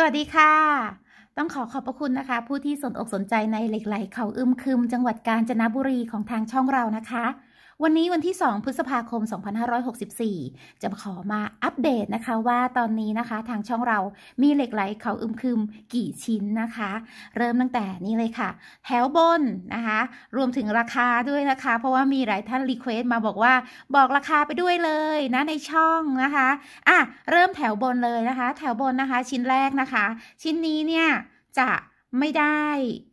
สวัสดีค่ะ ต้องขอขอบพระคุณนะคะ ผู้ที่สนอกสนใจในเหล็กไหลเขาอึมคึมจังหวัดกาญจนบุรีของทางช่องเรานะคะวันนี้วันที่ 2 พฤษภาคม2564 จะขอมาอัปเดตนะคะว่าตอนนี้นะคะทางช่องเรามีเหล็กไหลเขาอึมครึมกี่ชิ้นนะคะ เริ่มตั้งแต่นี้เลยค่ะ แถวบนนะคะ รวมถึงราคาด้วยนะคะ เพราะว่ามีหลายท่านรีเควสต์มาบอกว่า บอกราคาไปด้วยเลยนะในช่องนะคะ อ่ะ เริ่มแถวบนเลยนะคะ แถวบนนะคะชิ้นแรกนะคะ ชิ้นนี้ เนี่ย จะไม่ได้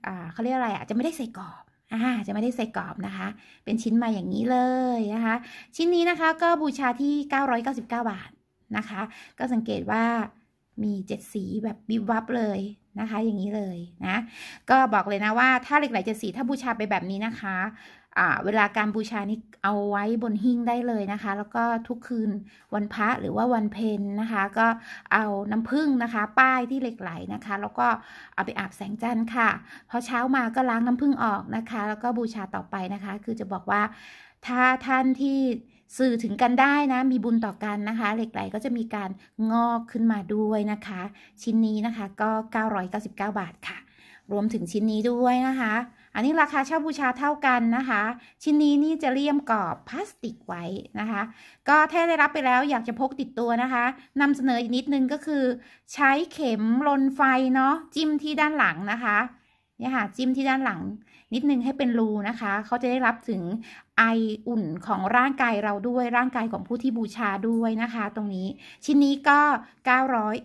อ่าเขาเรียกอะไรอ่ะจะไม่ได้ใส่กรอบอ่าจะไม่ได้ใส่กรอบนะคะ เป็นชิ้นมาอย่างนี้เลยนะคะ ชิ้นนี้นะคะ ก็บูชาที่ 999 บาทนะคะ ก็สังเกตว่ามีเจ็ดสีแบบบิบวับเลยนะคะ อย่างนี้เลยนะ ก็บอกเลยนะว่า ถ้าเหล็กไหลเจ็ดสีถ้าบูชาไปแบบนี้นะคะเวลาการบูชานี่เอาไว้บนหิ้งได้เลยนะคะ แล้วก็ทุกคืนวันพระหรือว่าวันเพนนะคะ ก็เอาน้ำผึ้งนะคะ ป้ายที่เหล็กไหลนะคะ แล้วก็เอาไปอาบแสงจันทร์ค่ะ พอเช้ามาก็ล้างน้ำผึ้งออกนะคะ แล้วก็บูชาต่อไปนะคะ คือจะบอกว่า ถ้าท่านที่สื่อถึงกันได้นะ มีบุญต่อกันนะคะ เหล็กไหลก็จะมีการงอกขึ้นมาด้วยนะคะ ชิ้นนี้นะคะก็ 999 บาทค่ะ รวมถึงชิ้นนี้ด้วยนะคะอันนี้ราคาเช่าบูชาเท่ากันนะคะ ชิ้นนี้นี่จะเลี่ยมกรอบพลาสติกไว้นะคะ ก็ถ้าได้รับไปแล้วอยากจะพกติดตัวนะคะนำเสนออีกนิดนึงก็คือ ใช้เข็มลนไฟเนาะจิ้มที่ด้านหลังนะคะเนี่ยค่ะจิ้มที่ด้านหลัง นิดนึงให้เป็นรูนะคะ เขาจะได้รับถึงไออุ่นของร่างกายเราด้วยร่างกายของผู้ที่บูชาด้วยนะคะ ตรงนี้ชิ้นนี้ก็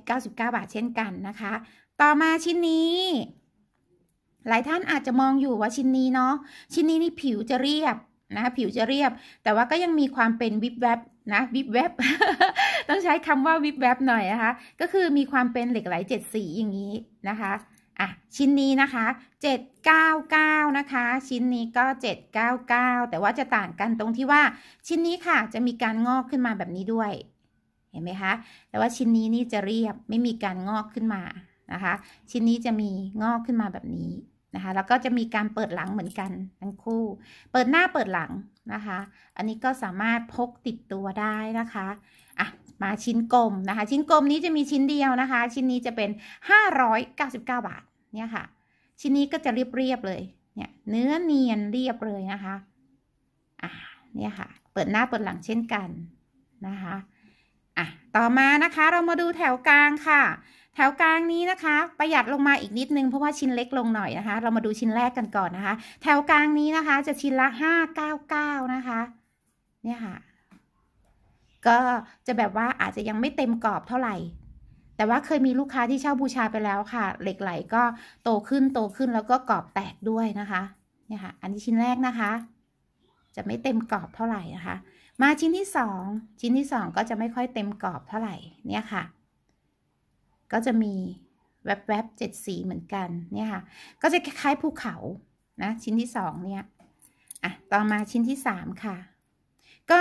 999 บาทเช่นกันนะคะ ต่อมาชิ้นนี้หลายท่านอาจจะมองอยู่ว่าชิ้นนี้เนาะ ชิ้นนี้นี่ผิวจะเรียบนะ ผิวจะเรียบ แต่ว่าก็ยังมีความเป็นวิบแวบนะวิบแวบ ต้องใช้คำว่าวิบแวบหน่อยนะคะ ก็คือมีความเป็นเหล็กไหลเจ็ดสีอย่างนี้นะคะ อ่ะชิ้นนี้นะคะเเเจ็ดก้าก้านะคะ ชิ้นนี้ก็เเเจ็ดก้าก้าแต่ว่าจะต่างกันตรงที่ว่า ชิ้นนี้ค่ะ จะมีการงอกขึ้นมาแบบนี้ด้วย เห็นไหมคะ แต่ว่าชิ้นนี้นี่จะเรียบไม่มีการงอกขึ้นมานะคะ ชิ้นนี้จะมีงอกขึ้นมาแบบนี้นะคะแล้วก็จะมีการเปิดหลังเหมือนกันทั้งคู่เปิดหน้าเปิดหลังนะคะ อันนี้ก็สามารถพกติดตัวได้นะคะอ่ะมาชิ้นกลมนะคะ ชิ้นกลมนี้จะมีชิ้นเดียวนะคะ ชิ้นนี้จะเป็น 599บาทเนี่ยค่ะ ชิ้นนี้ก็จะเรียบเรียบเลยเนี่ยเนื้อเนียนเรียบเลยนะคะ อ่ะเนี่ยค่ะ เปิดหน้าเปิดหลังเช่นกันนะคะ อ่ะ ต่อมานะคะ เรามาดูแถวกลางค่ะแถวกลางนี้นะคะ ประหยัดลงมาอีกนิดนึงเพราะว่าชิ้นเล็กลงหน่อยนะคะ เรามาดูชิ้นแรกกันก่อนนะคะ แถวกลางนี้นะคะ จะชิ้นละห้าเก้าเก้านะคะ เนี่ยค่ะ ก็จะแบบว่าอาจจะยังไม่เต็มกรอบเท่าไหร่ แต่ว่าเคยมีลูกค้าที่เช่าบูชาไปแล้วค่ะเหล็กไหลก็โตขึ้นโตขึ้นแล้วก็กรอบแตกด้วยนะคะ เนี่ยค่ะอันนี้ชิ้นแรกนะคะ จะไม่เต็มกรอบเท่าไหร่นะคะ มาชิ้นที่สองชิ้นที่สองก็จะไม่ค่อยเต็มกรอบเท่าไหร่เนี่ยค่ะก็จะมี แวบๆเจ็ดสีเหมือนกันเนี่ยค่ะ ก็จะคล้ายภูเขา นะ ชิ้นที่สองเนี่ยอ่ะต่อมาชิ้นที่สามค่ะ ก็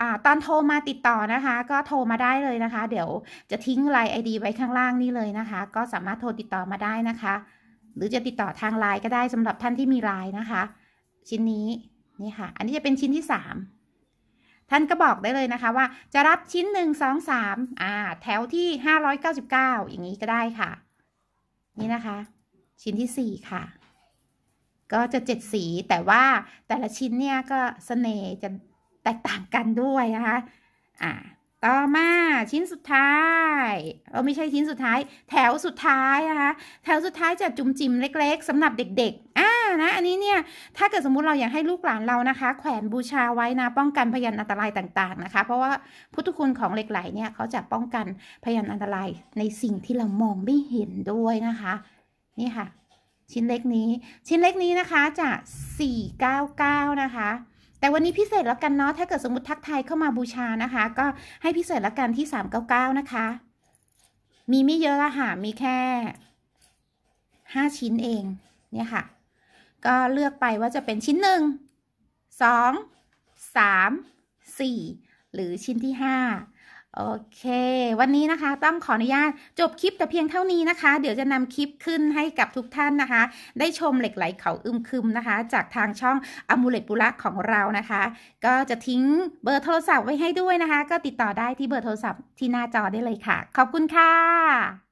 อ่าตอนโทรมาติดต่อนะคะ ก็โทรมาได้เลยนะคะ เดี๋ยวจะทิ้งไลน์ไอดีไว้ข้างล่างนี้เลยนะคะ ก็สามารถโทรติดต่อมาได้นะคะ หรือจะติดต่อทางไลน์ก็ได้สำหรับท่านที่มีไลน์นะคะ ชิ้นนี้นี่ค่ะ อันนี้จะเป็นชิ้นที่สามท่านก็บอกได้เลยนะคะว่าจะรับชิ้น 1 2 3อ่า แถวที่ 599 อย่างนี้ก็ได้ค่ะ นี่นะคะ ชิ้นที่ 4 ค่ะ ก็จะเจ็ดสีแต่ว่าแต่ละชิ้นเนี่ยก็เสน่ห์จะแตกต่างกันด้วยนะคะอ่าต่อมาชิ้นสุดท้ายเราไม่ใช่ชิ้นสุดท้าย แถวสุดท้ายนะคะ แถวสุดท้ายจะจุ่มจิ้มเล็ก ๆ สำหรับเด็กๆอ่านะอันนี้เนี่ย ถ้าเกิดสมมุติเราอยากให้ลูกหลานเรานะคะ แขวนบูชาไว้นะป้องกันพยันอันตรายต่างๆนะคะ เพราะว่าพุทธคุณของเหล็กไหลเนี่ยเขาจะป้องกันพยันอันตรายในสิ่งที่เรามองไม่เห็นด้วยนะคะ นี่ค่ะชิ้นเล็กนี้ ชิ้นเล็กนี้นะคะจะ499นะคะ แต่วันนี้พิเศษแล้วกันเนาะถ้าเกิดสมมติทักไทยเข้ามาบูชานะคะก็ให้พิเศษแล้วกันที่ 399นะคะมีไม่เยอะอะค่ะมีแค่5ชิ้นเองเนี่ยค่ะก็เลือกไปว่าจะเป็นชิ้นหนึ่ง สอง สาม สี่ หรือชิ้นที่ห้า โอเค วันนี้นะคะ ต้องขออนุญาตจบคลิป แต่เพียงเท่านี้นะคะ เดี๋ยวจะนำคลิปขึ้นให้กับทุกท่านนะคะ ได้ชมเหล็กไหลเขาอึมครึมนะคะ จากทางช่องอมูเลตบุระของเรานะคะ ก็จะทิ้งเบอร์โทรศัพท์ไว้ให้ด้วยนะคะ ก็ติดต่อได้ที่เบอร์โทรศัพท์ที่หน้าจอได้เลยค่ะ ขอบคุณค่ะ